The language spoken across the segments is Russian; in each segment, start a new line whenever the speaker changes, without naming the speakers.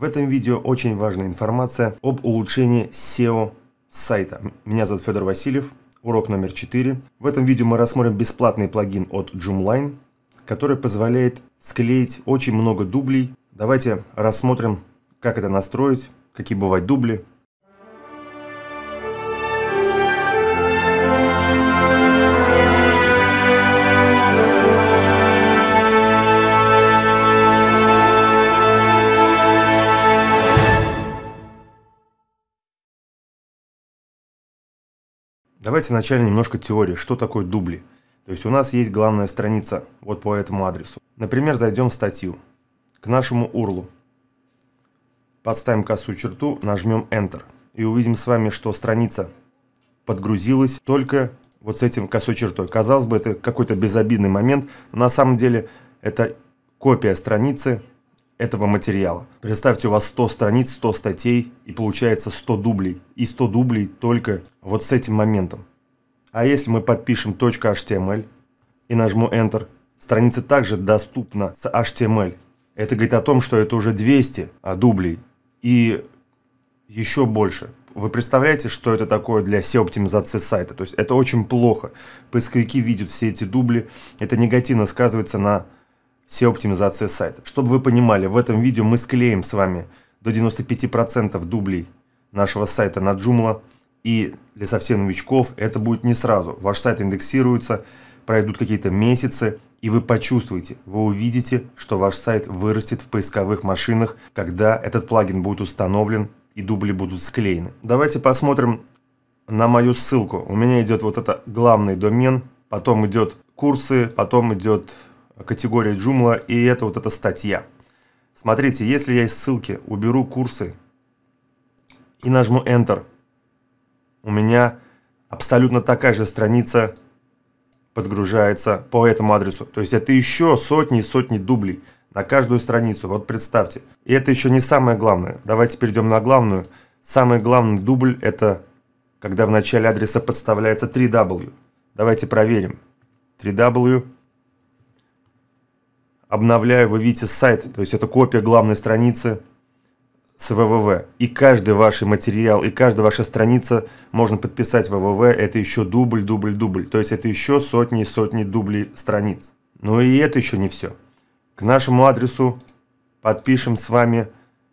В этом видео очень важная информация об улучшении SEO сайта. Меня зовут Федор Васильев, урок номер 4. В этом видео мы рассмотрим бесплатный плагин от Joomline, который позволяет склеить очень много дублей. Давайте рассмотрим, как это настроить, какие бывают дубли, Давайте вначале немножко теории, что такое дубли. То есть у нас есть главная страница вот по этому адресу. Например, зайдем в статью, к нашему URL. Подставим косую черту, нажмем Enter. И увидим с вами, что страница подгрузилась только вот с этим косой чертой. Казалось бы, это какой-то безобидный момент, но на самом деле это копия страницы этого материала. Представьте, у вас 100 страниц, 100 статей и получается 100 дублей. И 100 дублей только вот с этим моментом. А если мы подпишем .html и нажму Enter, страница также доступна с HTML. Это говорит о том, что это уже 200 а, дублей и еще больше. Вы представляете, что это такое для SEO-оптимизации сайта? То есть это очень плохо. Поисковики видят все эти дубли. Это негативно сказывается на SEO-оптимизация сайта. Чтобы вы понимали, в этом видео мы склеим с вами до 95% дублей нашего сайта на Joomla. И для совсем новичков это будет не сразу. Ваш сайт индексируется, пройдут какие-то месяцы, и вы почувствуете, вы увидите, что ваш сайт вырастет в поисковых машинах, когда этот плагин будет установлен и дубли будут склеены. Давайте посмотрим на мою ссылку. У меня идет вот это главный домен, потом идет курсы, потом идет категория Joomla, и это вот эта статья. Смотрите, если я из ссылки уберу курсы и нажму Enter, у меня абсолютно такая же страница подгружается по этому адресу. То есть это еще сотни и сотни дублей на каждую страницу. Вот представьте. И это еще не самое главное. Давайте перейдем на главную. Самый главный дубль это когда в начале адреса подставляется 3W. Давайте проверим. 3W обновляю, вы видите сайт, то есть это копия главной страницы с ВВВ. И каждый ваш материал, и каждая ваша страница можно подписать ВВВ, это еще дубль, дубль, дубль. То есть это еще сотни и сотни дублей страниц. Но и это еще не все. К нашему адресу подпишем с вами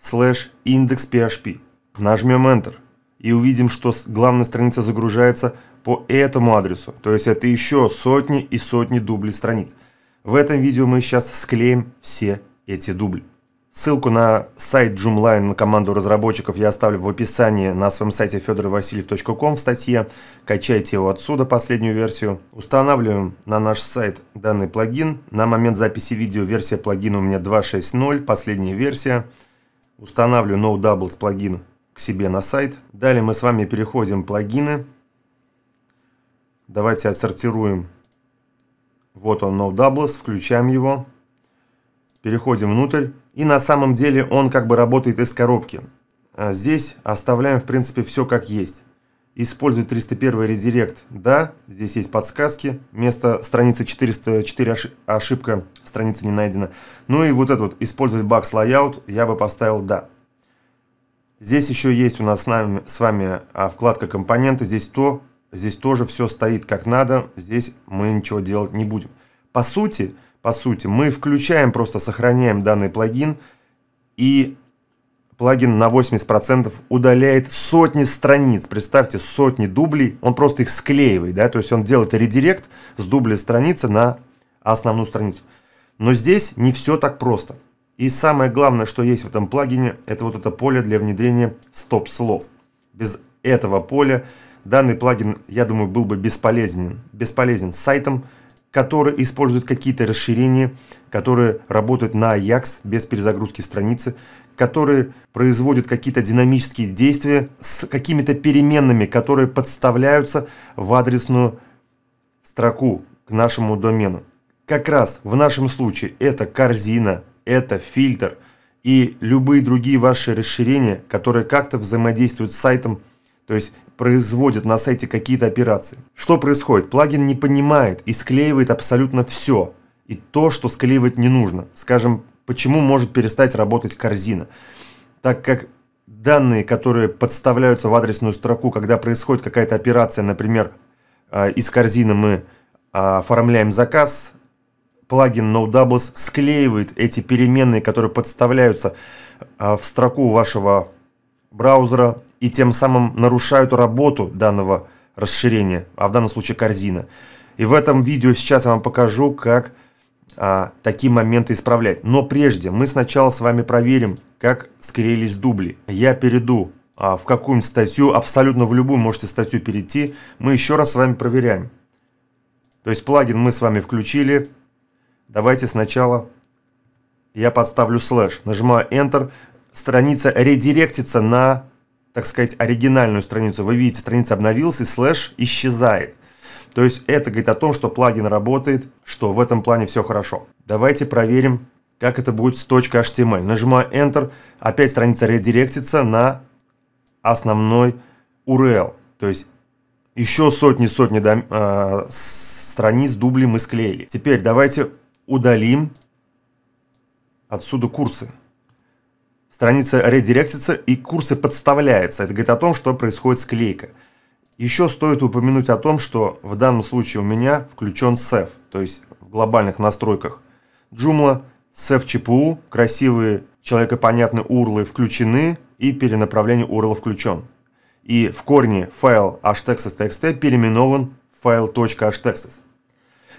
слэш индекс PHP. Нажмем Enter и увидим, что главная страница загружается по этому адресу. То есть это еще сотни и сотни дублей страниц. В этом видео мы сейчас склеим все эти дубли. Ссылку на сайт Joomline, на команду разработчиков я оставлю в описании на своем сайте fedorovasильев.com в статье. Качайте его отсюда, последнюю версию. Устанавливаем на наш сайт данный плагин. На момент записи видео версия плагина у меня 2.6.0, последняя версия. Устанавливаю No Doubles плагин к себе на сайт. Далее мы с вами переходим в плагины. Давайте отсортируем вот он, No Doubles, включаем его. Переходим внутрь. И на самом деле он как бы работает из коробки. А здесь оставляем в принципе все как есть. Используй 301 редирект. Да, здесь есть подсказки. Место страницы 404 ошиб ошибка, страница не найдена. Ну и вот этот вот, использовать бакс layout, я бы поставил да. Здесь еще есть у нас с, нами, с вами а, вкладка компоненты. Здесь то, Здесь тоже все стоит как надо, здесь мы ничего делать не будем. По сути, по сути, мы включаем, просто сохраняем данный плагин, и плагин на 80% удаляет сотни страниц. Представьте, сотни дублей, он просто их склеивает, да, то есть он делает редирект с дубля страницы на основную страницу. Но здесь не все так просто. И самое главное, что есть в этом плагине, это вот это поле для внедрения стоп-слов. Без этого поля данный плагин, я думаю, был бы бесполезен, бесполезен сайтом, который использует какие-то расширения, которые работают на Ajax без перезагрузки страницы, которые производят какие-то динамические действия с какими-то переменными, которые подставляются в адресную строку к нашему домену. Как раз в нашем случае это корзина, это фильтр и любые другие ваши расширения, которые как-то взаимодействуют с сайтом то есть производит на сайте какие-то операции. Что происходит? Плагин не понимает и склеивает абсолютно все. И то, что склеивать не нужно. Скажем, почему может перестать работать корзина? Так как данные, которые подставляются в адресную строку, когда происходит какая-то операция, например, э, из корзины мы э, оформляем заказ, плагин NoDoubles склеивает эти переменные, которые подставляются э, в строку вашего браузера, и тем самым нарушают работу данного расширения, а в данном случае корзина. И в этом видео сейчас я вам покажу, как а, такие моменты исправлять. Но прежде мы сначала с вами проверим, как склеились дубли. Я перейду а, в какую-нибудь статью, абсолютно в любую можете статью перейти. Мы еще раз с вами проверяем. То есть плагин мы с вами включили. Давайте сначала я подставлю слэш. Нажимаю Enter. Страница редиректится на так сказать, оригинальную страницу. Вы видите, страница обновилась и слэш исчезает. То есть это говорит о том, что плагин работает, что в этом плане все хорошо. Давайте проверим, как это будет с .html. Нажимаю Enter, опять страница редиректится на основной URL. То есть еще сотни-сотни э, а, страниц дубли мы склеили. Теперь давайте удалим отсюда курсы страница редиректится и курсы подставляется. Это говорит о том, что происходит склейка. Еще стоит упомянуть о том, что в данном случае у меня включен SEF, то есть в глобальных настройках. Joomla, SEF ЧПУ, красивые человекопонятные урлы включены и перенаправление урла включен. И в корне файл htexas.txt переименован в файл .htexas.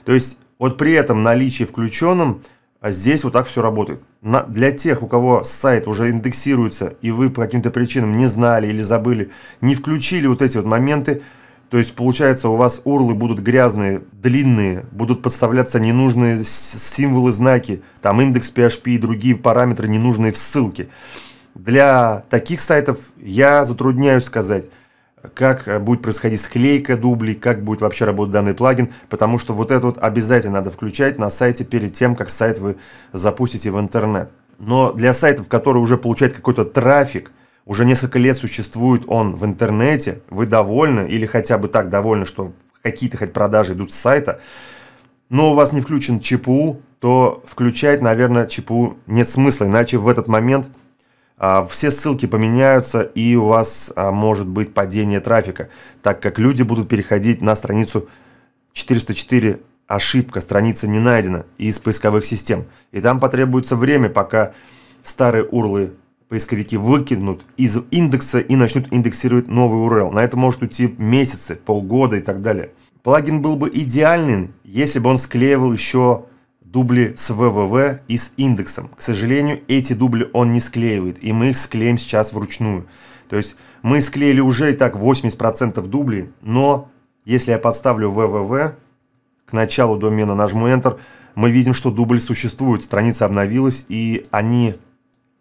То есть вот при этом наличии включенным а здесь вот так все работает. На, для тех, у кого сайт уже индексируется, и вы по каким-то причинам не знали или забыли, не включили вот эти вот моменты, то есть получается у вас урлы будут грязные, длинные, будут подставляться ненужные символы, знаки, там индекс PHP и другие параметры, ненужные в ссылке. Для таких сайтов я затрудняюсь сказать, как э, будет происходить склейка дублей, как будет вообще работать данный плагин, потому что вот это вот обязательно надо включать на сайте перед тем, как сайт вы запустите в интернет. Но для сайтов, которые уже получают какой-то трафик, уже несколько лет существует он в интернете, вы довольны или хотя бы так довольны, что какие-то хоть продажи идут с сайта, но у вас не включен ЧПУ, то включать, наверное, ЧПУ нет смысла, иначе в этот момент – а, все ссылки поменяются и у вас а, может быть падение трафика, так как люди будут переходить на страницу 404 ошибка, страница не найдена из поисковых систем. И там потребуется время, пока старые урлы поисковики выкинут из индекса и начнут индексировать новый URL. На это может уйти месяцы, полгода и так далее. Плагин был бы идеальным, если бы он склеивал еще дубли с ВВВ и с индексом. К сожалению, эти дубли он не склеивает, и мы их склеим сейчас вручную. То есть мы склеили уже и так 80% дублей, но если я подставлю ВВВ к началу домена, нажму Enter, мы видим, что дубль существует, страница обновилась, и они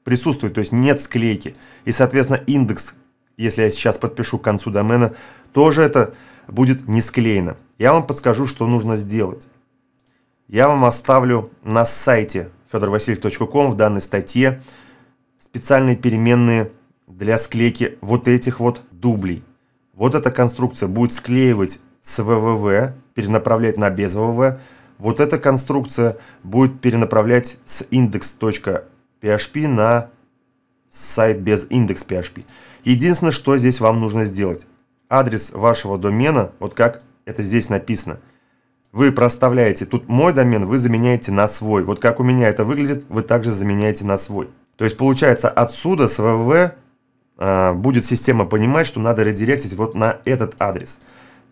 присутствуют, то есть нет склейки. И, соответственно, индекс, если я сейчас подпишу к концу домена, тоже это будет не склеено. Я вам подскажу, что нужно сделать я вам оставлю на сайте fedorvasiliev.com в данной статье специальные переменные для склейки вот этих вот дублей. Вот эта конструкция будет склеивать с ВВВ, перенаправлять на без ВВВ. Вот эта конструкция будет перенаправлять с index.php на сайт без индекс.php. Единственное, что здесь вам нужно сделать. Адрес вашего домена, вот как это здесь написано – вы проставляете тут мой домен, вы заменяете на свой. Вот как у меня это выглядит, вы также заменяете на свой. То есть получается отсюда с ВВ э, а, будет система понимать, что надо редиректить вот на этот адрес.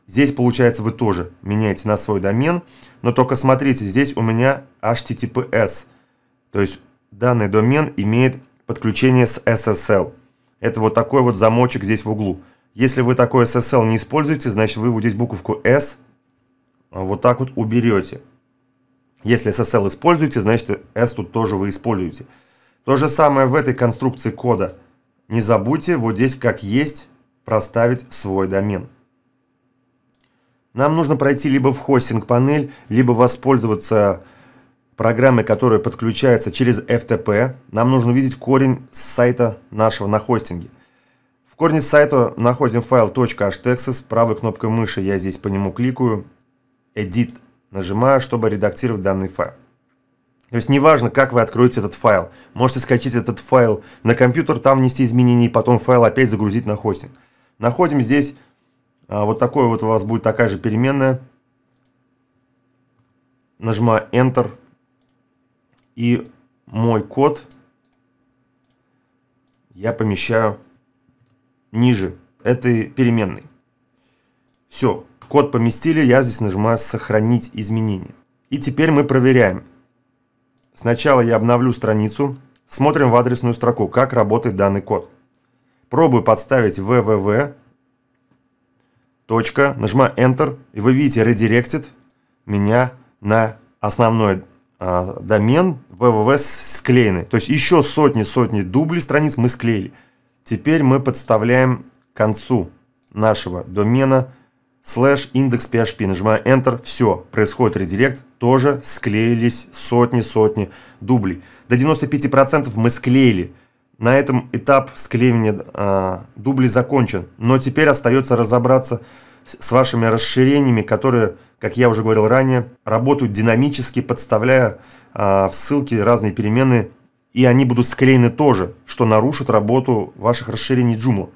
Здесь получается вы тоже меняете на свой домен, но только смотрите, здесь у меня HTTPS. То есть данный домен имеет подключение с SSL. Это вот такой вот замочек здесь в углу. Если вы такой SSL не используете, значит вы вот здесь буковку S а вот так вот уберете. Если SSL используете, значит S тут тоже вы используете. То же самое в этой конструкции кода. Не забудьте вот здесь как есть проставить свой домен. Нам нужно пройти либо в хостинг-панель, либо воспользоваться программой, которая подключается через FTP. Нам нужно увидеть корень с сайта нашего на хостинге. В корне сайта находим файл .htexes, правой кнопкой мыши я здесь по нему кликаю, Edit. Нажимаю, чтобы редактировать данный файл. То есть неважно, как вы откроете этот файл. Можете скачать этот файл на компьютер, там внести изменения, и потом файл опять загрузить на хостинг. Находим здесь а, вот такое вот у вас будет такая же переменная. Нажимаю Enter. И мой код я помещаю ниже этой переменной. Все, Код поместили, я здесь нажимаю «Сохранить изменения». И теперь мы проверяем. Сначала я обновлю страницу, смотрим в адресную строку, как работает данный код. Пробую подставить www, точка, нажимаю Enter, и вы видите редиректит меня на основной э, домен www склеенный. То есть еще сотни-сотни дублей страниц мы склеили. Теперь мы подставляем к концу нашего домена слэш индекс PHP, нажимаю Enter, все, происходит редирект, тоже склеились сотни-сотни дублей. До 95% мы склеили. На этом этап склеивания э, дублей закончен. Но теперь остается разобраться с вашими расширениями, которые, как я уже говорил ранее, работают динамически, подставляя э, в ссылки разные переменные, и они будут склеены тоже, что нарушит работу ваших расширений Joomla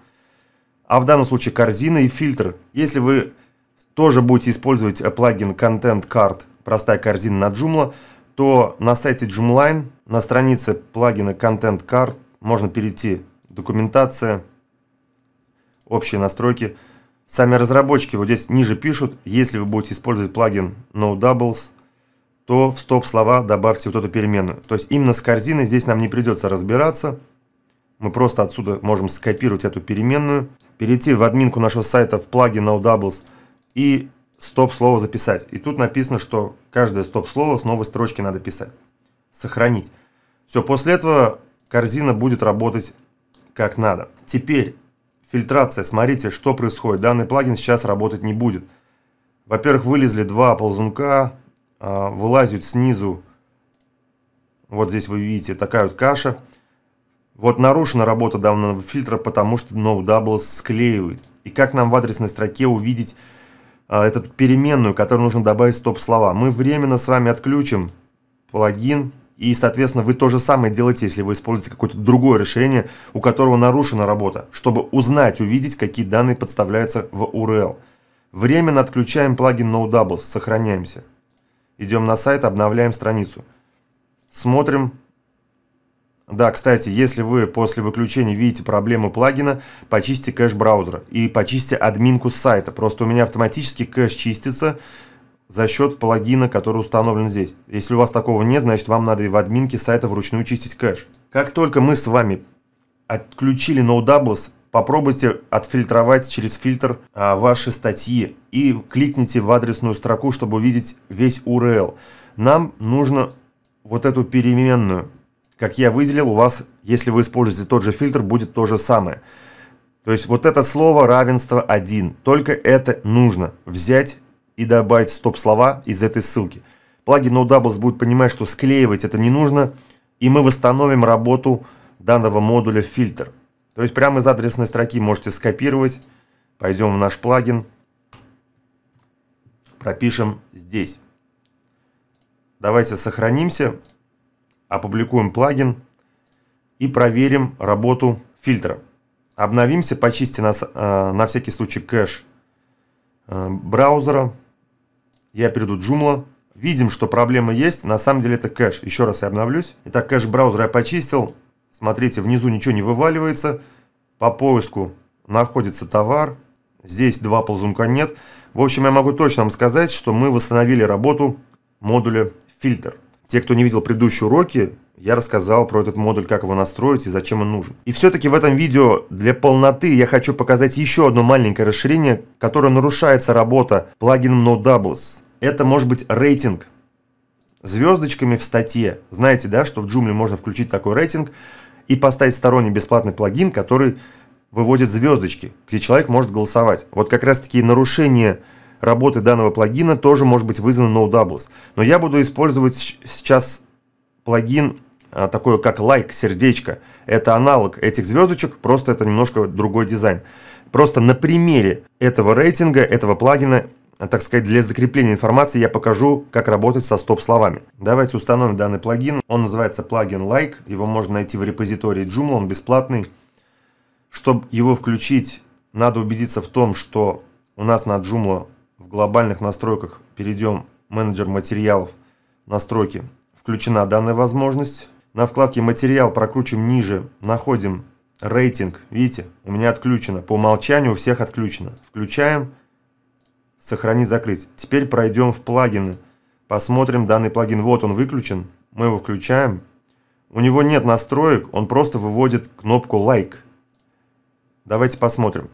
а в данном случае корзина и фильтр. Если вы тоже будете использовать э, плагин Content Card, простая корзина на Joomla, то на сайте Joomline, на странице плагина Content Card можно перейти документация, общие настройки. Сами разработчики вот здесь ниже пишут, если вы будете использовать плагин No Doubles, то в стоп слова добавьте вот эту переменную. То есть именно с корзиной здесь нам не придется разбираться. Мы просто отсюда можем скопировать эту переменную, перейти в админку нашего сайта в плагин No Doubles – и стоп-слово записать. И тут написано, что каждое стоп-слово с новой строчки надо писать. Сохранить. Все, после этого корзина будет работать как надо. Теперь фильтрация. Смотрите, что происходит. Данный плагин сейчас работать не будет. Во-первых, вылезли два ползунка, а, вылазят снизу, вот здесь вы видите, такая вот каша. Вот нарушена работа данного фильтра, потому что NoDouble ну склеивает. И как нам в адресной строке увидеть а, эту переменную, которую нужно добавить в стоп-слова. Мы временно с вами отключим плагин, и, соответственно, вы то же самое делаете, если вы используете какое-то другое решение, у которого нарушена работа, чтобы узнать, увидеть, какие данные подставляются в URL. Временно отключаем плагин NoDoubles, сохраняемся. Идем на сайт, обновляем страницу. Смотрим да, кстати, если вы после выключения видите проблему плагина, почистите кэш браузера и почистите админку сайта. Просто у меня автоматически кэш чистится за счет плагина, который установлен здесь. Если у вас такого нет, значит вам надо и в админке сайта вручную чистить кэш. Как только мы с вами отключили NoDoubles, попробуйте отфильтровать через фильтр а, ваши статьи и кликните в адресную строку, чтобы увидеть весь URL. Нам нужно вот эту переменную как я выделил, у вас, если вы используете тот же фильтр, будет то же самое. То есть вот это слово равенство 1. Только это нужно взять и добавить в стоп-слова из этой ссылки. Плагин NoDoubles будет понимать, что склеивать это не нужно, и мы восстановим работу данного модуля фильтр. То есть прямо из адресной строки можете скопировать. Пойдем в наш плагин. Пропишем здесь. Давайте сохранимся опубликуем плагин и проверим работу фильтра. Обновимся, почисти нас, э, на всякий случай кэш э, браузера. Я перейду Joomla. Видим, что проблема есть. На самом деле это кэш. Еще раз я обновлюсь. Итак, кэш браузера я почистил. Смотрите, внизу ничего не вываливается. По поиску находится товар. Здесь два ползунка нет. В общем, я могу точно вам сказать, что мы восстановили работу модуля фильтр. Те, кто не видел предыдущие уроки, я рассказал про этот модуль, как его настроить и зачем он нужен. И все-таки в этом видео для полноты я хочу показать еще одно маленькое расширение, которое нарушается работа плагином No Doubles. Это может быть рейтинг звездочками в статье. Знаете, да, что в Joomla можно включить такой рейтинг и поставить сторонний бесплатный плагин, который выводит звездочки, где человек может голосовать. Вот как раз таки нарушение работы данного плагина тоже может быть вызван NoDoubles. Но я буду использовать сейчас плагин а, такое как лайк, сердечко. Это аналог этих звездочек, просто это немножко другой дизайн. Просто на примере этого рейтинга, этого плагина, а, так сказать, для закрепления информации я покажу, как работать со стоп-словами. Давайте установим данный плагин. Он называется плагин лайк. Его можно найти в репозитории Joomla, он бесплатный. Чтобы его включить, надо убедиться в том, что у нас на Joomla глобальных настройках перейдем менеджер материалов настройки. Включена данная возможность. На вкладке «Материал» прокручиваем ниже, находим рейтинг. Видите, у меня отключено. По умолчанию у всех отключено. Включаем, сохранить, закрыть. Теперь пройдем в плагины. Посмотрим данный плагин. Вот он выключен. Мы его включаем. У него нет настроек, он просто выводит кнопку «Лайк». Like. Давайте посмотрим.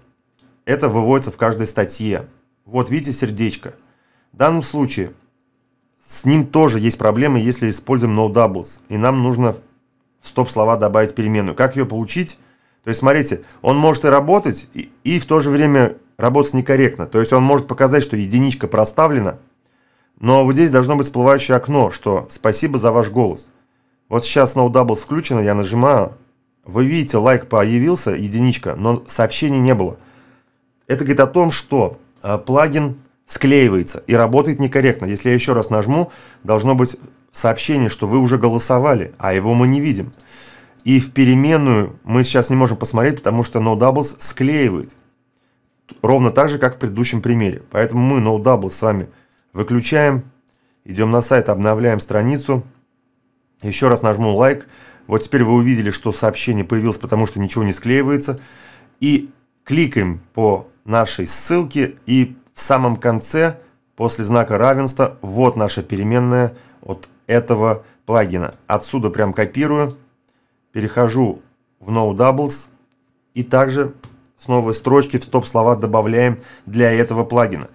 Это выводится в каждой статье. Вот, видите, сердечко. В данном случае с ним тоже есть проблемы, если используем no doubles. И нам нужно в стоп-слова добавить переменную. Как ее получить? То есть, смотрите, он может и работать, и, и в то же время работать некорректно. То есть, он может показать, что единичка проставлена, но вот здесь должно быть всплывающее окно, что «Спасибо за ваш голос». Вот сейчас No Doubles включено, я нажимаю. Вы видите, лайк появился, единичка, но сообщений не было. Это говорит о том, что Э, плагин склеивается и работает некорректно. Если я еще раз нажму, должно быть сообщение, что вы уже голосовали, а его мы не видим. И в переменную мы сейчас не можем посмотреть, потому что NoDoubles склеивает. Ровно так же, как в предыдущем примере. Поэтому мы NoDoubles с вами выключаем, идем на сайт, обновляем страницу. Еще раз нажму лайк. Вот теперь вы увидели, что сообщение появилось, потому что ничего не склеивается. И кликаем по нашей ссылке и в самом конце, после знака равенства, вот наша переменная от этого плагина. Отсюда прям копирую, перехожу в No Doubles и также с новой строчки в стоп-слова добавляем для этого плагина.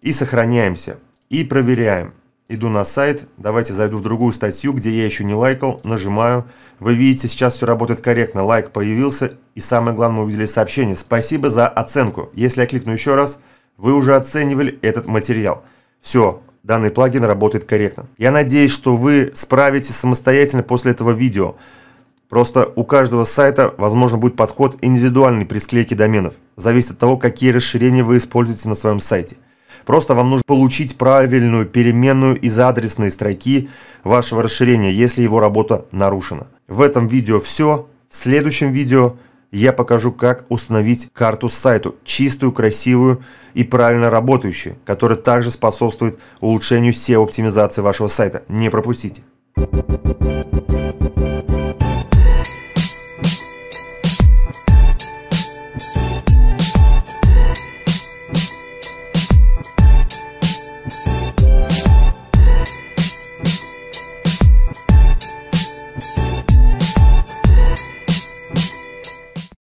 И сохраняемся, и проверяем. Иду на сайт, давайте зайду в другую статью, где я еще не лайкал, нажимаю. Вы видите, сейчас все работает корректно, лайк появился и самое главное, мы увидели сообщение. Спасибо за оценку. Если я кликну еще раз, вы уже оценивали этот материал. Все, данный плагин работает корректно. Я надеюсь, что вы справитесь самостоятельно после этого видео. Просто у каждого сайта, возможно, будет подход индивидуальный при склейке доменов. Зависит от того, какие расширения вы используете на своем сайте. Просто вам нужно получить правильную переменную из адресной строки вашего расширения, если его работа нарушена. В этом видео все. В следующем видео я покажу, как установить карту сайту, чистую, красивую и правильно работающую, которая также способствует улучшению SEO-оптимизации вашего сайта. Не пропустите. Thank you